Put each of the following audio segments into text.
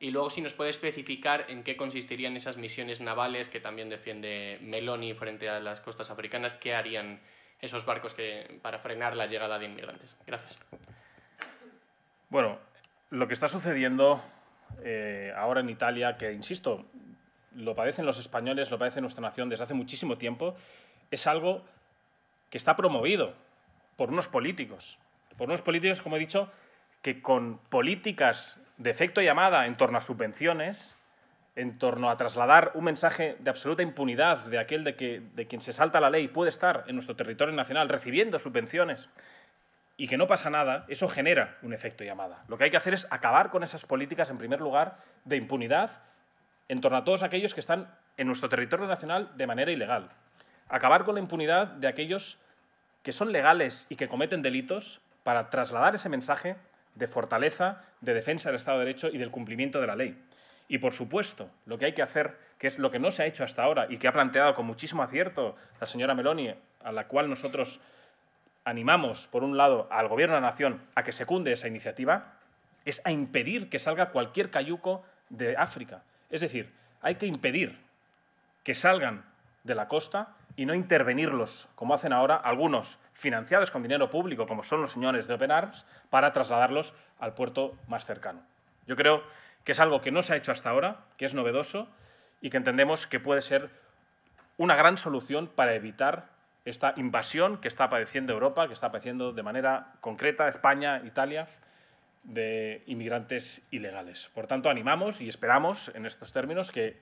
Y luego si nos puede especificar en qué consistirían esas misiones navales que también defiende Meloni frente a las costas africanas, qué harían esos barcos para frenar la llegada de inmigrantes. Gracias. Bueno, lo que está sucediendo eh, ahora en Italia, que insisto, lo padecen los españoles, lo padece nuestra nación desde hace muchísimo tiempo, es algo que está promovido por unos políticos. Por unos políticos, como he dicho, que con políticas de efecto llamada en torno a subvenciones, en torno a trasladar un mensaje de absoluta impunidad de aquel de, que, de quien se salta la ley puede estar en nuestro territorio nacional recibiendo subvenciones y que no pasa nada, eso genera un efecto llamada. Lo que hay que hacer es acabar con esas políticas, en primer lugar, de impunidad en torno a todos aquellos que están en nuestro territorio nacional de manera ilegal. Acabar con la impunidad de aquellos que son legales y que cometen delitos para trasladar ese mensaje de fortaleza, de defensa del Estado de Derecho y del cumplimiento de la ley. Y, por supuesto, lo que hay que hacer, que es lo que no se ha hecho hasta ahora y que ha planteado con muchísimo acierto la señora Meloni, a la cual nosotros animamos, por un lado, al Gobierno de la Nación a que secunde esa iniciativa, es a impedir que salga cualquier cayuco de África. Es decir, hay que impedir que salgan de la costa y no intervenirlos, como hacen ahora algunos, financiados con dinero público, como son los señores de Open Arms, para trasladarlos al puerto más cercano. Yo creo que es algo que no se ha hecho hasta ahora, que es novedoso y que entendemos que puede ser una gran solución para evitar esta invasión que está padeciendo Europa, que está padeciendo de manera concreta España, Italia, de inmigrantes ilegales. Por tanto, animamos y esperamos en estos términos que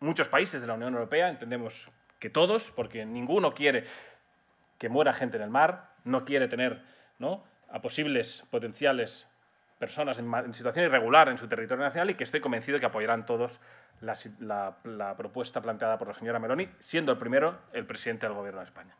muchos países de la Unión Europea, entendemos que todos, porque ninguno quiere que muera gente en el mar, no quiere tener ¿no? a posibles potenciales personas en, situación irregular en su territorio nacional y que estoy convencido de que apoyarán todos la, la propuesta planteada por la señora Meloni, siendo el primero el presidente del Gobierno de España.